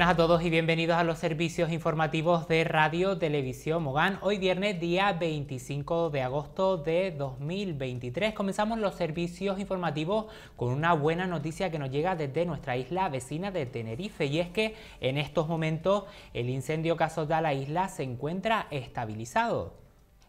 buenas a todos y bienvenidos a los servicios informativos de Radio Televisión Mogán. Hoy viernes, día 25 de agosto de 2023, comenzamos los servicios informativos con una buena noticia que nos llega desde nuestra isla vecina de Tenerife y es que en estos momentos el incendio que azota la isla se encuentra estabilizado.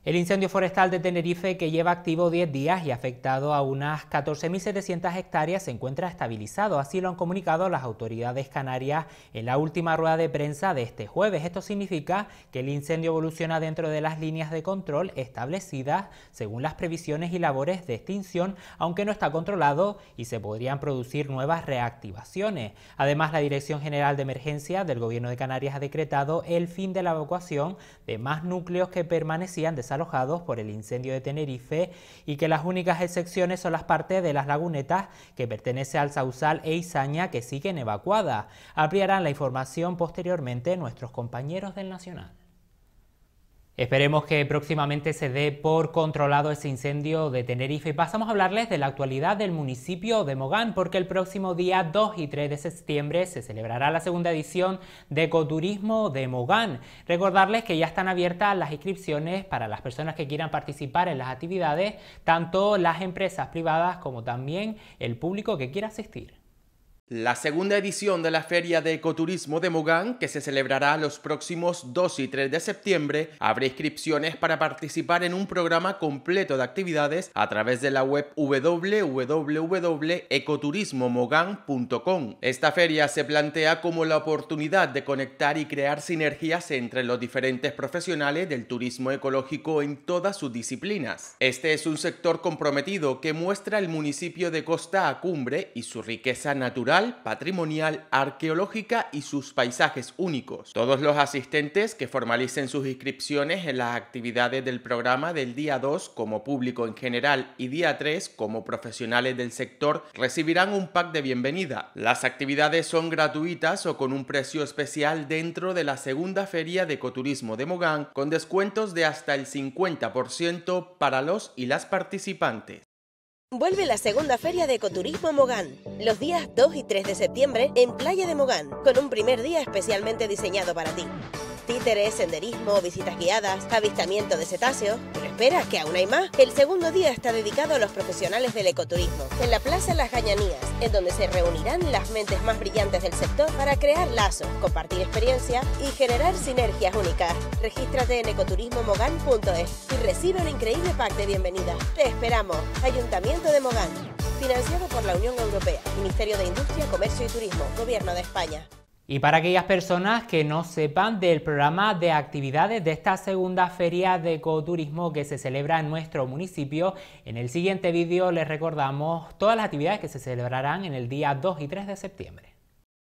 El incendio forestal de Tenerife, que lleva activo 10 días y afectado a unas 14.700 hectáreas, se encuentra estabilizado. Así lo han comunicado las autoridades canarias en la última rueda de prensa de este jueves. Esto significa que el incendio evoluciona dentro de las líneas de control establecidas según las previsiones y labores de extinción, aunque no está controlado y se podrían producir nuevas reactivaciones. Además, la Dirección General de Emergencia del Gobierno de Canarias ha decretado el fin de la evacuación de más núcleos que permanecían alojados por el incendio de Tenerife y que las únicas excepciones son las partes de las lagunetas que pertenece al Sausal e Izaña que siguen evacuadas. Ampliarán la información posteriormente nuestros compañeros del Nacional. Esperemos que próximamente se dé por controlado ese incendio de Tenerife. Y pasamos a hablarles de la actualidad del municipio de Mogán, porque el próximo día 2 y 3 de septiembre se celebrará la segunda edición de Ecoturismo de Mogán. Recordarles que ya están abiertas las inscripciones para las personas que quieran participar en las actividades, tanto las empresas privadas como también el público que quiera asistir. La segunda edición de la Feria de Ecoturismo de Mogán, que se celebrará los próximos 2 y 3 de septiembre, abre inscripciones para participar en un programa completo de actividades a través de la web www.ecoturismomogan.com. Esta feria se plantea como la oportunidad de conectar y crear sinergias entre los diferentes profesionales del turismo ecológico en todas sus disciplinas. Este es un sector comprometido que muestra el municipio de costa a cumbre y su riqueza natural patrimonial, arqueológica y sus paisajes únicos. Todos los asistentes que formalicen sus inscripciones en las actividades del programa del día 2 como público en general y día 3 como profesionales del sector recibirán un pack de bienvenida. Las actividades son gratuitas o con un precio especial dentro de la segunda feria de ecoturismo de Mogán con descuentos de hasta el 50% para los y las participantes. Vuelve la segunda feria de ecoturismo Mogán, los días 2 y 3 de septiembre en Playa de Mogán, con un primer día especialmente diseñado para ti títeres, senderismo, visitas guiadas, avistamiento de cetáceos. Pero espera, que aún hay más. El segundo día está dedicado a los profesionales del ecoturismo, en la Plaza Las Gañanías, en donde se reunirán las mentes más brillantes del sector para crear lazos, compartir experiencias y generar sinergias únicas. Regístrate en ecoturismomogan.es y recibe un increíble pack de bienvenida. Te esperamos, Ayuntamiento de Mogán, financiado por la Unión Europea, Ministerio de Industria, Comercio y Turismo, Gobierno de España. Y para aquellas personas que no sepan del programa de actividades de esta segunda feria de ecoturismo que se celebra en nuestro municipio, en el siguiente vídeo les recordamos todas las actividades que se celebrarán en el día 2 y 3 de septiembre.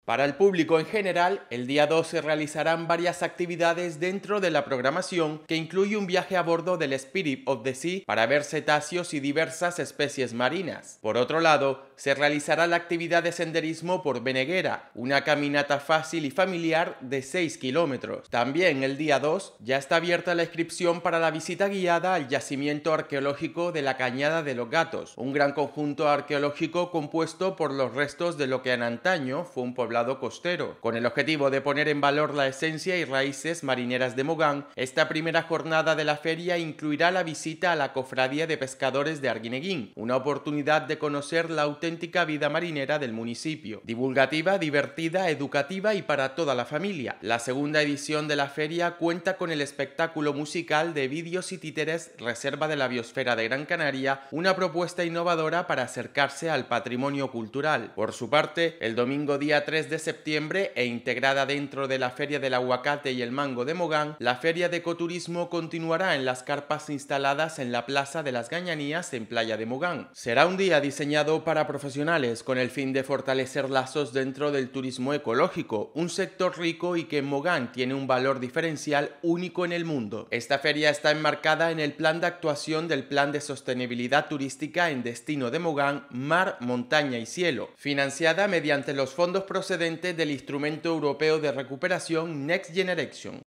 Para el público en general, el día 2 se realizarán varias actividades dentro de la programación que incluye un viaje a bordo del Spirit of the Sea para ver cetáceos y diversas especies marinas. Por otro lado, se realizará la actividad de senderismo por Beneguera, una caminata fácil y familiar de 6 kilómetros. También el día 2 ya está abierta la inscripción para la visita guiada al yacimiento arqueológico de la Cañada de los Gatos, un gran conjunto arqueológico compuesto por los restos de lo que en antaño fue un pueblo lado costero. Con el objetivo de poner en valor la esencia y raíces marineras de Mogán, esta primera jornada de la feria incluirá la visita a la Cofradía de Pescadores de Arguineguín, una oportunidad de conocer la auténtica vida marinera del municipio. Divulgativa, divertida, educativa y para toda la familia. La segunda edición de la feria cuenta con el espectáculo musical de vídeos y títeres Reserva de la Biosfera de Gran Canaria, una propuesta innovadora para acercarse al patrimonio cultural. Por su parte, el domingo día 3 de septiembre e integrada dentro de la Feria del Aguacate y el Mango de Mogán, la Feria de Ecoturismo continuará en las carpas instaladas en la Plaza de las Gañanías en Playa de Mogán. Será un día diseñado para profesionales con el fin de fortalecer lazos dentro del turismo ecológico, un sector rico y que en Mogán tiene un valor diferencial único en el mundo. Esta feria está enmarcada en el plan de actuación del Plan de Sostenibilidad Turística en Destino de Mogán, Mar, Montaña y Cielo, financiada mediante los fondos del Instrumento Europeo de Recuperación Next Generation.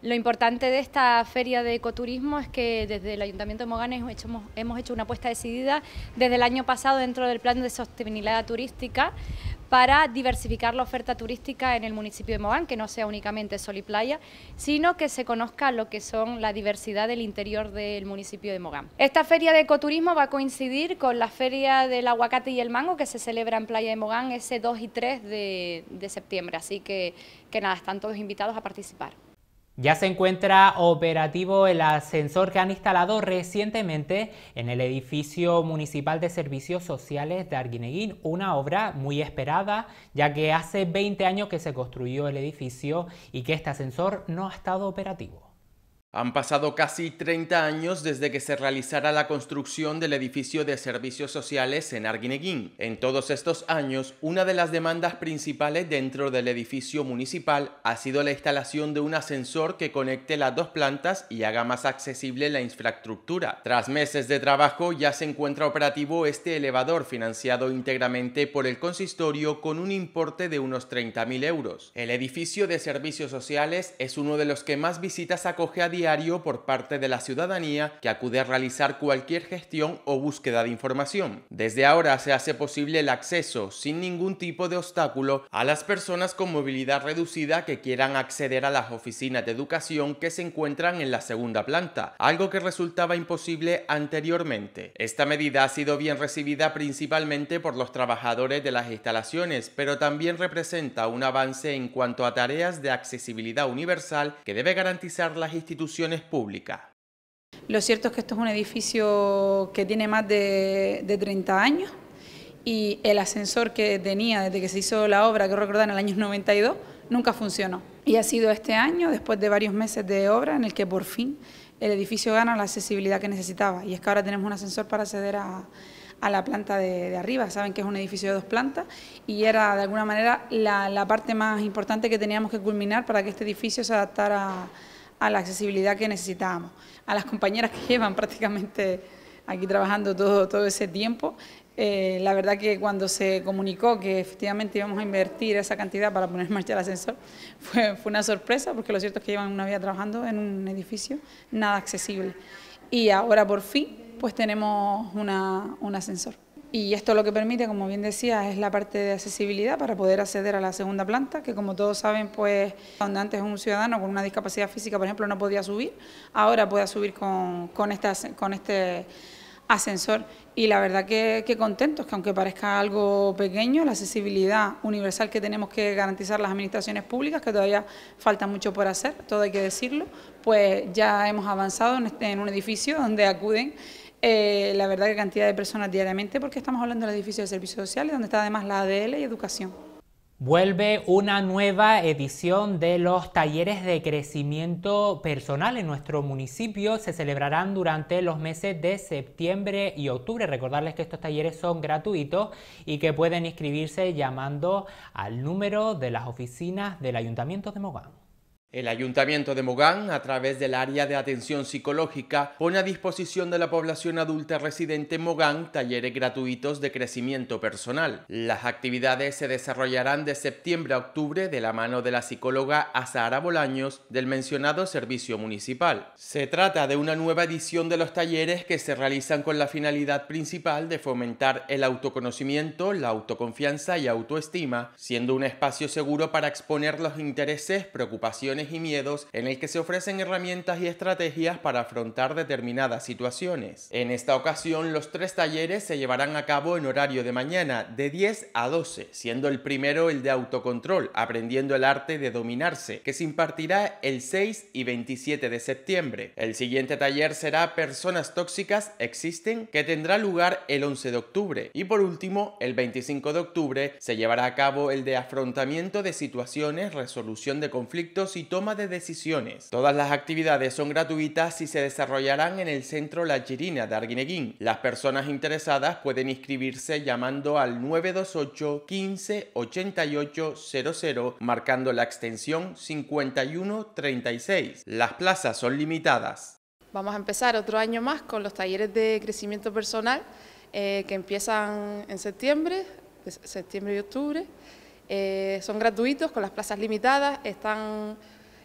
Lo importante de esta feria de ecoturismo es que desde el Ayuntamiento de Moganes hemos hecho una apuesta decidida desde el año pasado dentro del Plan de Sostenibilidad Turística para diversificar la oferta turística en el municipio de Mogán, que no sea únicamente sol y playa, sino que se conozca lo que son la diversidad del interior del municipio de Mogán. Esta feria de ecoturismo va a coincidir con la feria del aguacate y el mango que se celebra en Playa de Mogán ese 2 y 3 de, de septiembre, así que, que nada, están todos invitados a participar. Ya se encuentra operativo el ascensor que han instalado recientemente en el edificio municipal de servicios sociales de Arguineguín, una obra muy esperada, ya que hace 20 años que se construyó el edificio y que este ascensor no ha estado operativo. Han pasado casi 30 años desde que se realizara la construcción del edificio de servicios sociales en Arguineguín. En todos estos años, una de las demandas principales dentro del edificio municipal ha sido la instalación de un ascensor que conecte las dos plantas y haga más accesible la infraestructura. Tras meses de trabajo, ya se encuentra operativo este elevador financiado íntegramente por el consistorio con un importe de unos 30.000 euros. El edificio de servicios sociales es uno de los que más visitas acoge a día por parte de la ciudadanía que acude a realizar cualquier gestión o búsqueda de información. Desde ahora se hace posible el acceso sin ningún tipo de obstáculo a las personas con movilidad reducida que quieran acceder a las oficinas de educación que se encuentran en la segunda planta, algo que resultaba imposible anteriormente. Esta medida ha sido bien recibida principalmente por los trabajadores de las instalaciones, pero también representa un avance en cuanto a tareas de accesibilidad universal que debe garantizar las instituciones públicas. Lo cierto es que esto es un edificio que tiene más de, 30 años y el ascensor que tenía desde que se hizo la obra, que recordar en el año 92, nunca funcionó. Y ha sido este año, después de varios meses de obra, en el que por fin el edificio gana la accesibilidad que necesitaba. Y es que ahora tenemos un ascensor para acceder a, la planta de, arriba. Saben que es un edificio de dos plantas y era de alguna manera la, parte más importante que teníamos que culminar para que este edificio se adaptara a a la accesibilidad que necesitábamos. A las compañeras que llevan prácticamente aquí trabajando todo, todo ese tiempo, eh, la verdad que cuando se comunicó que efectivamente íbamos a invertir esa cantidad para poner en marcha el ascensor, fue, una sorpresa, porque lo cierto es que llevan una vida trabajando en un edificio nada accesible. Y ahora por fin, pues tenemos un ascensor. Y esto lo que permite, como bien decía, es la parte de accesibilidad para poder acceder a la segunda planta, que como todos saben, pues donde antes un ciudadano con una discapacidad física, por ejemplo, no podía subir, ahora puede subir con, con este ascensor. Y la verdad que, que, contentos, que aunque parezca algo pequeño, la accesibilidad universal que tenemos que garantizar las administraciones públicas, que todavía falta mucho por hacer, todo hay que decirlo, pues ya hemos avanzado en, este, en un edificio donde acuden eh, la verdad que cantidad de personas diariamente, porque estamos hablando del edificio de servicios sociales, donde está además la ADL y educación. Vuelve una nueva edición de los talleres de crecimiento personal en nuestro municipio. Se celebrarán durante los meses de septiembre y octubre. Recordarles que estos talleres son gratuitos y que pueden inscribirse llamando al número de las oficinas del Ayuntamiento de Mogán. El Ayuntamiento de Mogán, a través del área de atención psicológica, pone a disposición de la población adulta residente en Mogán talleres gratuitos de crecimiento personal. Las actividades se desarrollarán de septiembre a octubre de la mano de la psicóloga Azahara Bolaños del mencionado servicio municipal. Se trata de una nueva edición de los talleres que se realizan con la finalidad principal de fomentar el autoconocimiento, la autoconfianza y autoestima, siendo un espacio seguro para exponer los intereses, preocupaciones y miedos en el que se ofrecen herramientas y estrategias para afrontar determinadas situaciones. En esta ocasión los tres talleres se llevarán a cabo en horario de mañana de 10 a 12, siendo el primero el de autocontrol, aprendiendo el arte de dominarse, que se impartirá el 6 y 27 de septiembre. El siguiente taller será Personas tóxicas existen, que tendrá lugar el 11 de octubre. Y por último, el 25 de octubre se llevará a cabo el de afrontamiento de situaciones, resolución de conflictos y toma de decisiones. Todas las actividades son gratuitas y se desarrollarán en el centro La Chirina de Arguineguín. Las personas interesadas pueden inscribirse llamando al 928 15 88 marcando la extensión 5136. Las plazas son limitadas. Vamos a empezar otro año más con los talleres de crecimiento personal eh, que empiezan en septiembre, septiembre y octubre. Eh, son gratuitos, con las plazas limitadas, están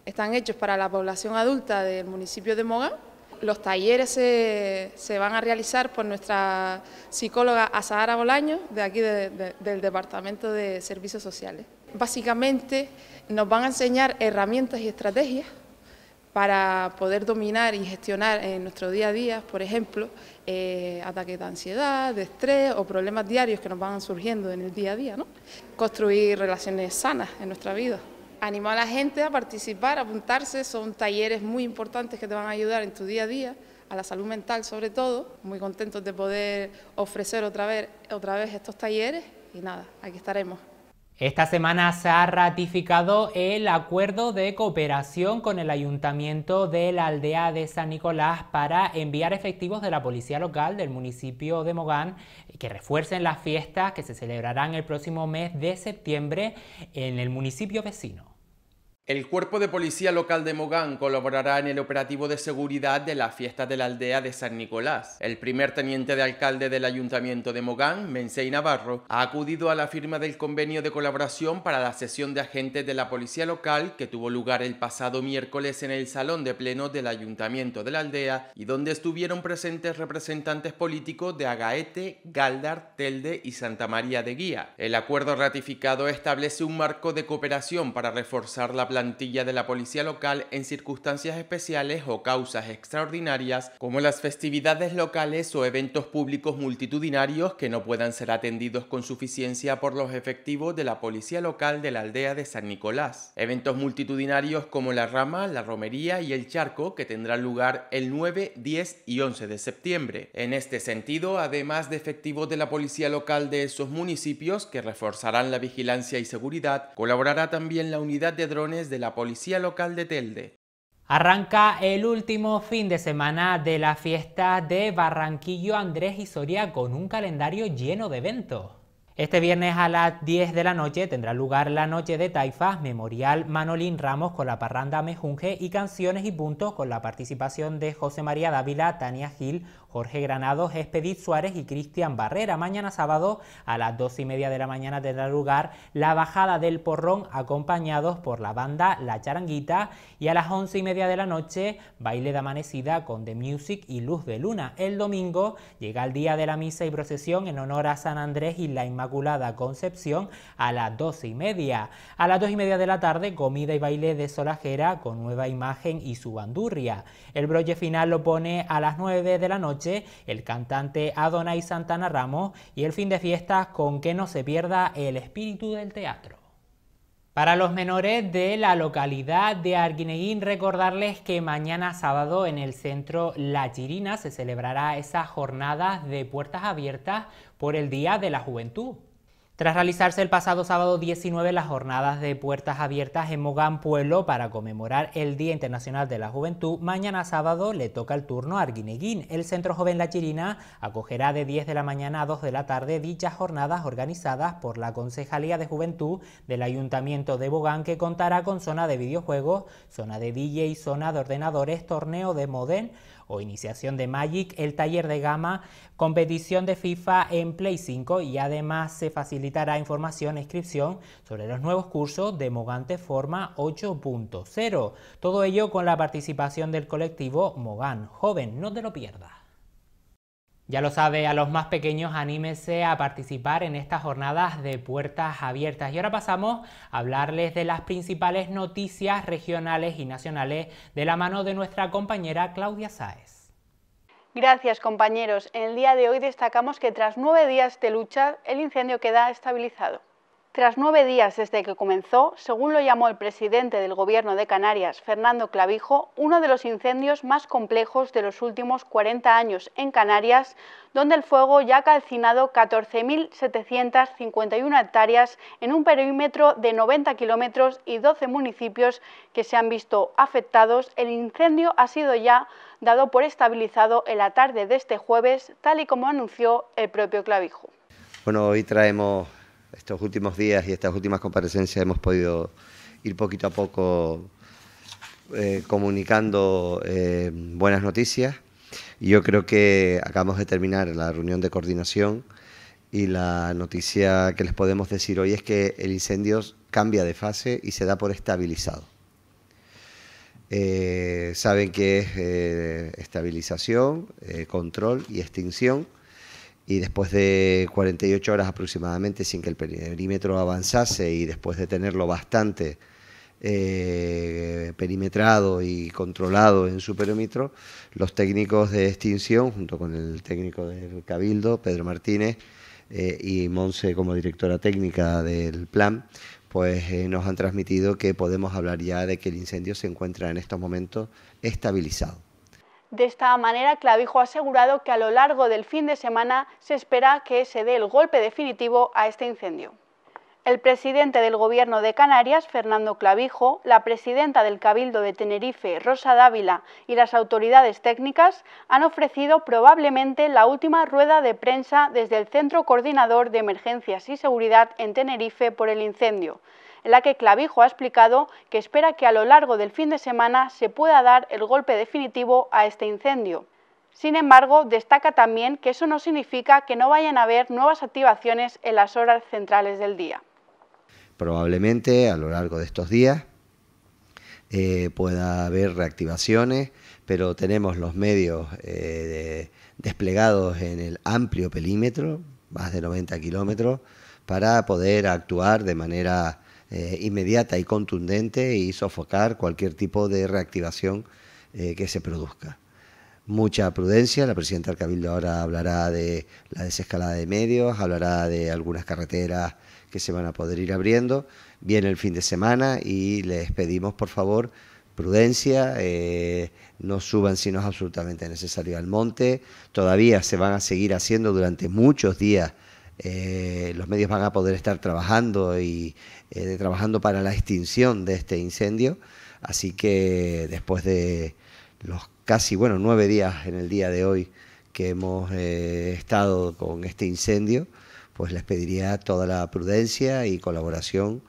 están hechos para la población adulta del municipio de Mogán. Los talleres se, van a realizar por nuestra psicóloga Azahara Bolaño, de aquí del Departamento de Servicios Sociales. Básicamente nos van a enseñar herramientas y estrategias para poder dominar y gestionar en nuestro día a día, por ejemplo, eh, ataques de ansiedad, de estrés o problemas diarios que nos van surgiendo en el día a día, ¿no? Construir relaciones sanas en nuestra vida animo a la gente a participar, a apuntarse, son talleres muy importantes que te van a ayudar en tu día a día, a la salud mental sobre todo, muy contentos de poder ofrecer otra vez, otra vez estos talleres y nada, aquí estaremos. Esta semana se ha ratificado el acuerdo de cooperación con el ayuntamiento de la aldea de San Nicolás para enviar efectivos de la policía local del municipio de Mogán que refuercen las fiestas que se celebrarán el próximo mes de septiembre en el municipio vecino. El cuerpo de policía local de Mogán colaborará en el operativo de seguridad de la fiesta de la aldea de San Nicolás. El primer teniente de alcalde del ayuntamiento de Mogán, Mensei Navarro, ha acudido a la firma del convenio de colaboración para la sesión de agentes de la policía local que tuvo lugar el pasado miércoles en el salón de pleno del ayuntamiento de la aldea y donde estuvieron presentes representantes políticos de Agaete, Galdar, Telde y Santa María de Guía. El acuerdo ratificado establece un marco de cooperación para reforzar la plantilla de la policía local en circunstancias especiales o causas extraordinarias como las festividades locales o eventos públicos multitudinarios que no puedan ser atendidos con suficiencia por los efectivos de la policía local de la aldea de San Nicolás. Eventos multitudinarios como la rama, la romería y el charco que tendrán lugar el 9, 10 y 11 de septiembre. En este sentido, además de efectivos de la policía local de esos municipios que reforzarán la vigilancia y seguridad, colaborará también la unidad de drones de la policía local de Telde. Arranca el último fin de semana de la fiesta de Barranquillo Andrés y Soria con un calendario lleno de eventos. Este viernes a las 10 de la noche tendrá lugar la Noche de Taifas, Memorial Manolín Ramos con la parranda Mejunje y Canciones y Puntos con la participación de José María Dávila, Tania Gil, Jorge Granados, espedit Suárez y Cristian Barrera. Mañana sábado a las dos y media de la mañana tendrá lugar la bajada del porrón acompañados por la banda La Charanguita y a las once y media de la noche baile de amanecida con The Music y Luz de Luna. El domingo llega el día de la misa y procesión en honor a San Andrés y la Inmaculada Concepción a las doce y media. A las dos y media de la tarde comida y baile de solajera con nueva imagen y su bandurria. El broche final lo pone a las nueve de la noche el cantante Adonai Santana Ramos y el fin de fiestas con que no se pierda el espíritu del teatro. Para los menores de la localidad de Arguineguín, recordarles que mañana sábado en el centro La Chirina se celebrará esa jornada de puertas abiertas por el Día de la Juventud. Tras realizarse el pasado sábado 19 las jornadas de puertas abiertas en Mogán Pueblo para conmemorar el Día Internacional de la Juventud, mañana sábado le toca el turno a Arguineguín. El Centro Joven La Chirina acogerá de 10 de la mañana a 2 de la tarde dichas jornadas organizadas por la Concejalía de Juventud del Ayuntamiento de Mogán que contará con zona de videojuegos, zona de DJ, zona de ordenadores, torneo de modem, o iniciación de Magic, el taller de Gama, competición de FIFA en Play 5 y además se facilitará información e inscripción sobre los nuevos cursos de Mogante Forma 8.0. Todo ello con la participación del colectivo Mogán Joven. No te lo pierdas. Ya lo sabe, a los más pequeños anímese a participar en estas jornadas de puertas abiertas. Y ahora pasamos a hablarles de las principales noticias regionales y nacionales de la mano de nuestra compañera Claudia Sáez. Gracias compañeros. En el día de hoy destacamos que tras nueve días de lucha el incendio queda estabilizado. Tras nueve días desde que comenzó, según lo llamó el presidente del Gobierno de Canarias, Fernando Clavijo, uno de los incendios más complejos de los últimos 40 años en Canarias, donde el fuego ya ha calcinado 14.751 hectáreas en un perímetro de 90 kilómetros y 12 municipios que se han visto afectados, el incendio ha sido ya dado por estabilizado en la tarde de este jueves, tal y como anunció el propio Clavijo. Bueno, hoy traemos estos últimos días y estas últimas comparecencias hemos podido ir poquito a poco eh, comunicando eh, buenas noticias. yo creo que acabamos de terminar la reunión de coordinación y la noticia que les podemos decir hoy es que el incendio cambia de fase y se da por estabilizado. Eh, saben que es estabilización, control y extinción y después de 48 horas aproximadamente sin que el perímetro avanzase y después de tenerlo bastante eh, perimetrado y controlado en su perímetro, los técnicos de extinción, junto con el técnico del Cabildo, Pedro Martínez, eh, y Monse como directora técnica del plan, pues eh, nos han transmitido que podemos hablar ya de que el incendio se encuentra en estos momentos estabilizado. De esta manera, Clavijo ha asegurado que a lo largo del fin de semana se espera que se dé el golpe definitivo a este incendio. El presidente del Gobierno de Canarias, Fernando Clavijo, la presidenta del Cabildo de Tenerife, Rosa Dávila, y las autoridades técnicas han ofrecido probablemente la última rueda de prensa desde el Centro Coordinador de Emergencias y Seguridad en Tenerife por el incendio en la que Clavijo ha explicado que espera que a lo largo del fin de semana se pueda dar el golpe definitivo a este incendio. Sin embargo, destaca también que eso no significa que no vayan a haber nuevas activaciones en las horas centrales del día. Probablemente a lo largo de estos días eh, pueda haber reactivaciones, pero tenemos los medios eh, desplegados en el amplio perímetro, más de 90 kilómetros, para poder actuar de manera eh, inmediata y contundente y sofocar cualquier tipo de reactivación eh, que se produzca. Mucha prudencia, la presidenta del Cabildo ahora hablará de la desescalada de medios, hablará de algunas carreteras que se van a poder ir abriendo. Viene el fin de semana y les pedimos, por favor, prudencia, eh, no suban si no es absolutamente necesario al monte. Todavía se van a seguir haciendo durante muchos días eh, los medios van a poder estar trabajando y eh, trabajando para la extinción de este incendio. Así que después de los casi, bueno, nueve días en el día de hoy que hemos eh, estado con este incendio, pues les pediría toda la prudencia y colaboración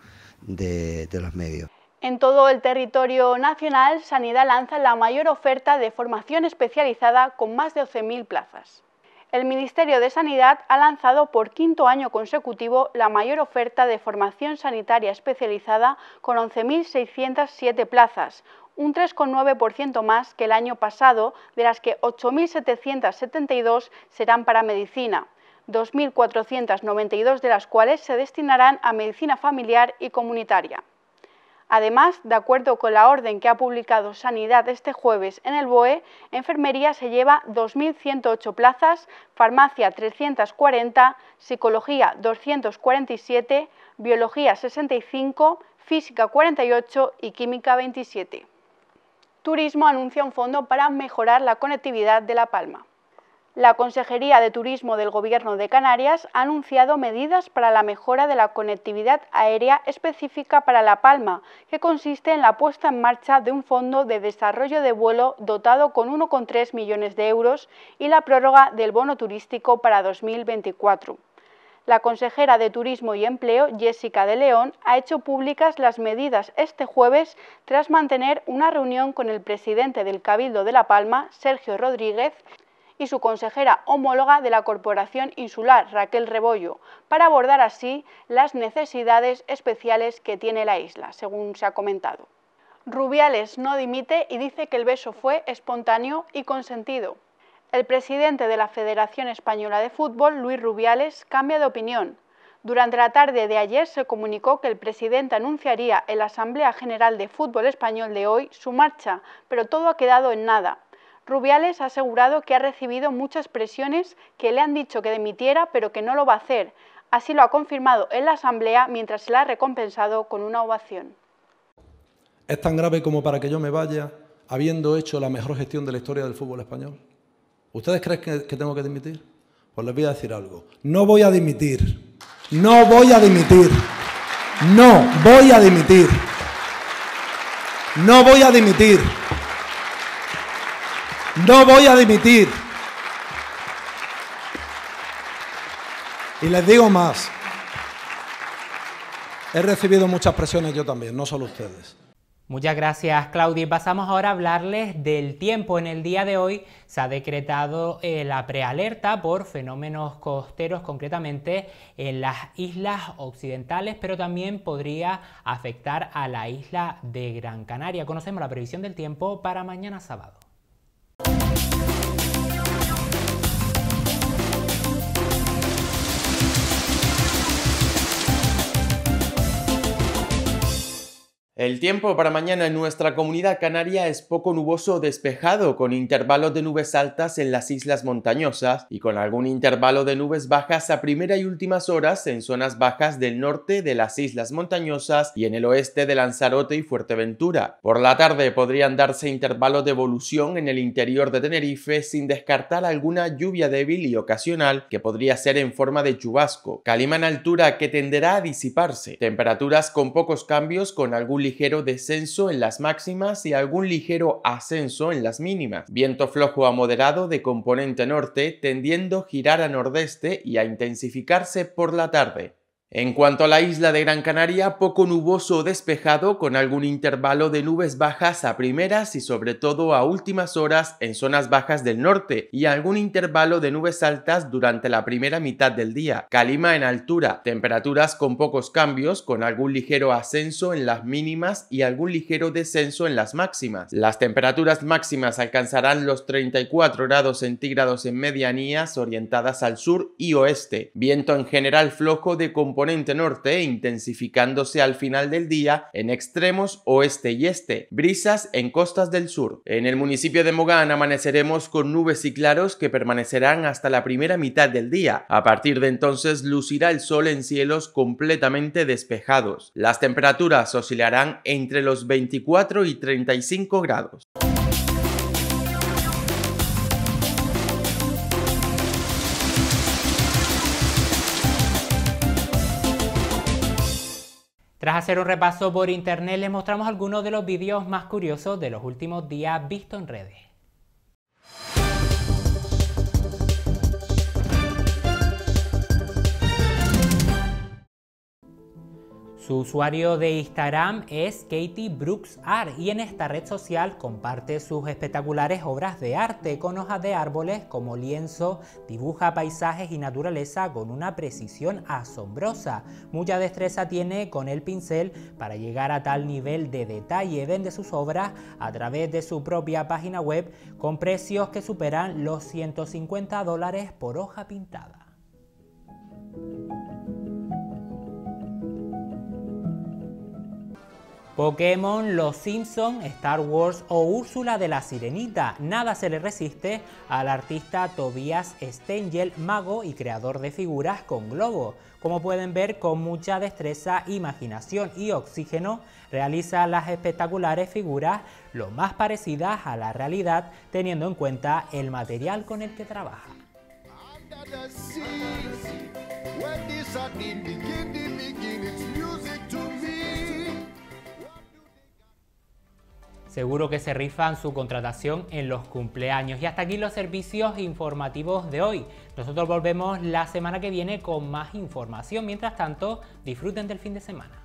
de, los medios. En todo el territorio nacional, Sanidad lanza la mayor oferta de formación especializada con más de 12.000 plazas el Ministerio de Sanidad ha lanzado por quinto año consecutivo la mayor oferta de formación sanitaria especializada con 11.607 plazas, un 3,9% más que el año pasado, de las que 8.772 serán para medicina. 2.492 de las cuales se destinarán a medicina familiar y comunitaria. Además, de acuerdo con la orden que ha publicado Sanidad este jueves en el BOE, enfermería se lleva 2.108 plazas, farmacia 340, psicología 247, biología 65, física 48 y química 27. Turismo anuncia un fondo para mejorar la conectividad de La Palma la Consejería de Turismo del Gobierno de Canarias ha anunciado medidas para la mejora de la conectividad aérea específica para La Palma, que consiste en la puesta en marcha de un fondo de desarrollo de vuelo dotado con 1,3 millones de euros y la prórroga del bono turístico para 2024. La consejera de Turismo y Empleo, Jessica de León, ha hecho públicas las medidas este jueves tras mantener una reunión con el presidente del Cabildo de La Palma, Sergio Rodríguez, y su consejera homóloga de la Corporación Insular, Raquel Rebollo, para abordar así las necesidades especiales que tiene la isla, según se ha comentado. Rubiales no dimite y dice que el beso fue espontáneo y consentido. El presidente de la Federación Española de Fútbol, Luis Rubiales, cambia de opinión. Durante la tarde de ayer se comunicó que el presidente anunciaría en la Asamblea General de Fútbol Español de hoy su marcha, pero todo ha quedado en nada. Rubiales ha asegurado que ha recibido muchas presiones que le han dicho que demitiera, pero que no lo va a hacer. Así lo ha confirmado en la Asamblea mientras se la ha recompensado con una ovación. ¿Es tan grave como para que yo me vaya habiendo hecho la mejor gestión de la historia del fútbol español? ¿Ustedes creen que, tengo que dimitir? Pues les voy a decir algo. No voy a dimitir. No voy a dimitir. No voy a dimitir. No voy a dimitir. No voy a dimitir. Y les digo más. He recibido muchas presiones yo también, no solo ustedes. Muchas gracias, Claudia. Pasamos ahora a hablarles del tiempo. En el día de hoy se ha decretado eh, la prealerta por fenómenos costeros, concretamente en las islas occidentales, pero también podría afectar a la isla de Gran Canaria. Conocemos la previsión del tiempo para mañana sábado. El tiempo para mañana en nuestra comunidad canaria es poco nuboso o despejado, con intervalos de nubes altas en las islas montañosas y con algún intervalo de nubes bajas a primera y últimas horas en zonas bajas del norte de las islas montañosas y en el oeste de Lanzarote y Fuerteventura. Por la tarde podrían darse intervalos de evolución en el interior de Tenerife sin descartar alguna lluvia débil y ocasional que podría ser en forma de chubasco. Calima en altura que tenderá a disiparse. Temperaturas con pocos cambios con algún ligero descenso en las máximas y algún ligero ascenso en las mínimas. Viento flojo a moderado de componente norte, tendiendo a girar a nordeste y a intensificarse por la tarde. En cuanto a la isla de Gran Canaria, poco nuboso o despejado con algún intervalo de nubes bajas a primeras y sobre todo a últimas horas en zonas bajas del norte y algún intervalo de nubes altas durante la primera mitad del día. Calima en altura, temperaturas con pocos cambios con algún ligero ascenso en las mínimas y algún ligero descenso en las máximas. Las temperaturas máximas alcanzarán los 34 grados centígrados en medianías orientadas al sur y oeste. Viento en general flojo de componente ponente norte intensificándose al final del día en extremos oeste y este, brisas en costas del sur. En el municipio de Mogán amaneceremos con nubes y claros que permanecerán hasta la primera mitad del día. A partir de entonces lucirá el sol en cielos completamente despejados. Las temperaturas oscilarán entre los 24 y 35 grados. Tras hacer un repaso por internet les mostramos algunos de los vídeos más curiosos de los últimos días visto en redes. Su usuario de Instagram es Katie Brooks Art y en esta red social comparte sus espectaculares obras de arte con hojas de árboles como lienzo, dibuja paisajes y naturaleza con una precisión asombrosa. Mucha destreza tiene con el pincel para llegar a tal nivel de detalle. Vende sus obras a través de su propia página web con precios que superan los 150 dólares por hoja pintada. Pokémon, Los Simpson, Star Wars o Úrsula de la Sirenita, nada se le resiste al artista Tobias Stengel, mago y creador de figuras con globo. Como pueden ver, con mucha destreza, imaginación y oxígeno, realiza las espectaculares figuras lo más parecidas a la realidad, teniendo en cuenta el material con el que trabaja. Seguro que se rifan su contratación en los cumpleaños. Y hasta aquí los servicios informativos de hoy. Nosotros volvemos la semana que viene con más información. Mientras tanto, disfruten del fin de semana.